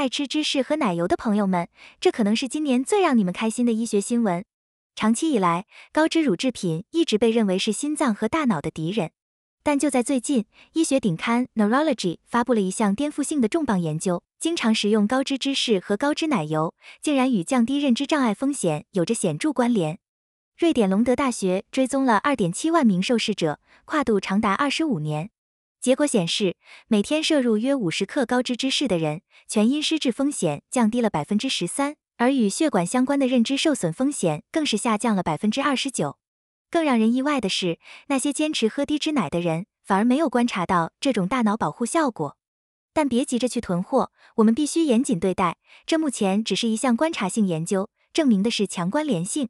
爱吃芝士和奶油的朋友们，这可能是今年最让你们开心的医学新闻。长期以来，高脂乳制品一直被认为是心脏和大脑的敌人，但就在最近，医学顶刊 Neurology 发布了一项颠覆性的重磅研究：经常食用高脂芝士和高脂奶油，竟然与降低认知障碍风险有着显著关联。瑞典隆德大学追踪了2.7万名受试者，跨度长达25年。结果显示，每天摄入约五十克高脂芝士的人，全因失智风险降低了百分之十三，而与血管相关的认知受损风险更是下降了百分之二十九。更让人意外的是，那些坚持喝低脂奶的人，反而没有观察到这种大脑保护效果。但别急着去囤货，我们必须严谨对待。这目前只是一项观察性研究，证明的是强关联性。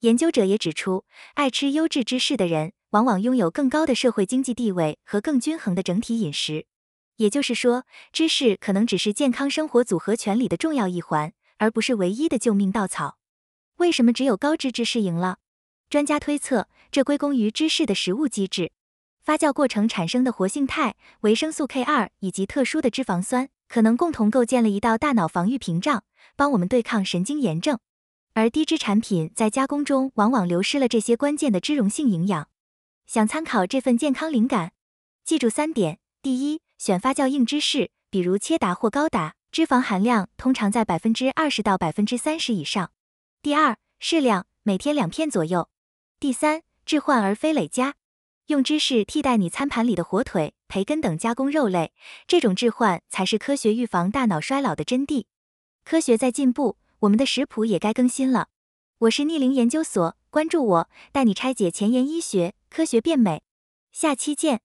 研究者也指出，爱吃优质芝士的人。往往拥有更高的社会经济地位和更均衡的整体饮食，也就是说，芝士可能只是健康生活组合拳里的重要一环，而不是唯一的救命稻草。为什么只有高脂芝士赢了？专家推测，这归功于芝士的食物机制，发酵过程产生的活性肽、维生素 K2 以及特殊的脂肪酸，可能共同构建了一道大脑防御屏障，帮我们对抗神经炎症。而低脂产品在加工中往往流失了这些关键的脂溶性营养。想参考这份健康灵感，记住三点：第一，选发酵硬芝士，比如切达或高达，脂肪含量通常在百分之二十到百分之三十以上；第二，适量，每天两片左右；第三，置换而非累加，用芝士替代你餐盘里的火腿、培根等加工肉类，这种置换才是科学预防大脑衰老的真谛。科学在进步，我们的食谱也该更新了。我是逆龄研究所。关注我，带你拆解前沿医学，科学变美。下期见。